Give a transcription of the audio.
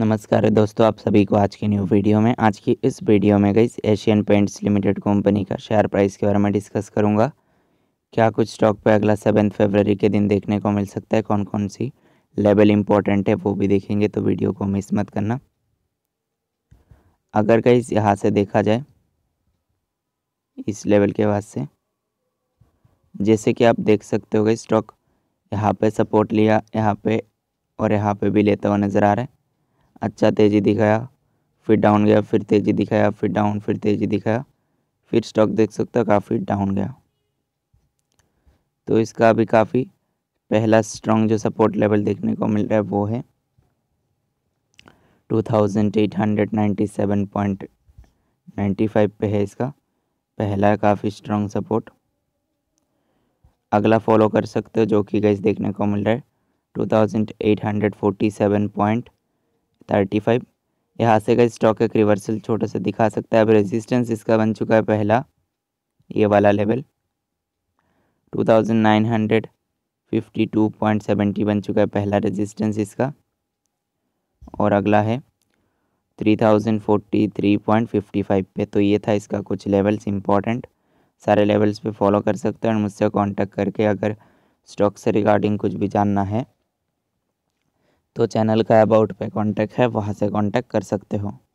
नमस्कार दोस्तों आप सभी को आज की न्यू वीडियो में आज की इस वीडियो में गई एशियन पेंट्स लिमिटेड कंपनी का शेयर प्राइस के बारे में डिस्कस करूंगा क्या कुछ स्टॉक पे अगला सेवन फरवरी के दिन देखने को मिल सकता है कौन कौन सी लेवल इंपॉर्टेंट है वो भी देखेंगे तो वीडियो को मिस मत करना अगर कहीं यहाँ से देखा जाए इस लेवल के बाद से जैसे कि आप देख सकते हो गई स्टॉक यहाँ पर सपोर्ट लिया यहाँ पर और यहाँ पर भी लेता हुआ नज़र आ रहा है अच्छा तेज़ी दिखाया फिर डाउन गया फिर तेज़ी दिखाया फिर डाउन फिर तेज़ी दिखाया फिर स्टॉक देख सकते हो काफ़ी डाउन गया तो इसका अभी काफ़ी पहला स्ट्रॉन्ग जो सपोर्ट लेवल देखने को मिल रहा है वो है 2897.95 पे है इसका पहला काफ़ी स्ट्रॉन्ग सपोर्ट अगला फॉलो कर सकते हो जो कि गैस देखने को मिल रहा है पॉइंट थर्टी फाइव यहाँ से का स्टॉक एक रिवर्सल छोटा सा दिखा सकता है अब रेजिस्टेंस इसका बन चुका है पहला ये वाला level two thousand nine hundred fifty two point seventy बन चुका है पहला रेजिस्टेंस इसका और अगला है three thousand forty three point fifty five पे तो ये था इसका कुछ लेवल्स इंपॉर्टेंट सारे लेवल्स पे फॉलो कर सकते हैं और मुझसे कांटेक्ट करके अगर स्टॉक से रिगार्डिंग कुछ भी जानना है तो चैनल का अबाउट पे कांटेक्ट है वहाँ से कांटेक्ट कर सकते हो